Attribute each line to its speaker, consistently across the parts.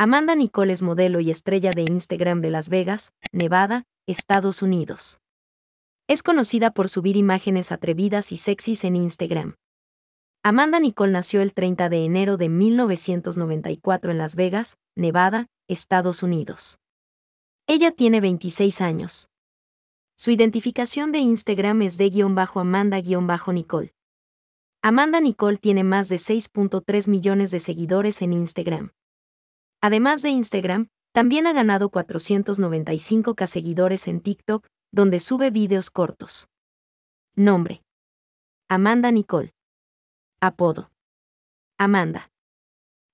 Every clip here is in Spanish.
Speaker 1: Amanda Nicole es modelo y estrella de Instagram de Las Vegas, Nevada, Estados Unidos. Es conocida por subir imágenes atrevidas y sexys en Instagram. Amanda Nicole nació el 30 de enero de 1994 en Las Vegas, Nevada, Estados Unidos. Ella tiene 26 años. Su identificación de Instagram es de guión bajo Amanda guión bajo Nicole. Amanda Nicole tiene más de 6.3 millones de seguidores en Instagram. Además de Instagram, también ha ganado 495k seguidores en TikTok, donde sube vídeos cortos. Nombre. Amanda Nicole. Apodo. Amanda.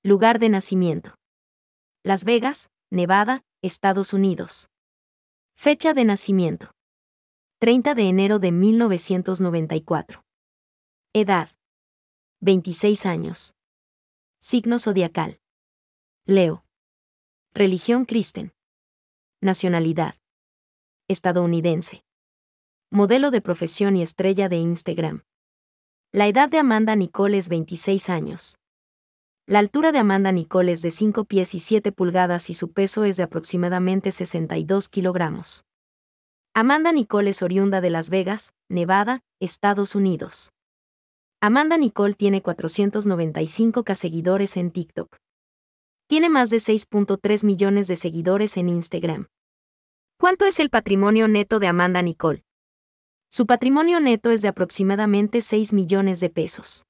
Speaker 1: Lugar de nacimiento. Las Vegas, Nevada, Estados Unidos. Fecha de nacimiento. 30 de enero de 1994. Edad. 26 años. Signo zodiacal. Leo. Religión Kristen. Nacionalidad. Estadounidense. Modelo de profesión y estrella de Instagram. La edad de Amanda Nicole es 26 años. La altura de Amanda Nicole es de 5 pies y 7 pulgadas y su peso es de aproximadamente 62 kilogramos. Amanda Nicole es oriunda de Las Vegas, Nevada, Estados Unidos. Amanda Nicole tiene 495 seguidores en TikTok tiene más de 6.3 millones de seguidores en Instagram. ¿Cuánto es el patrimonio neto de Amanda Nicole? Su patrimonio neto es de aproximadamente 6 millones de pesos.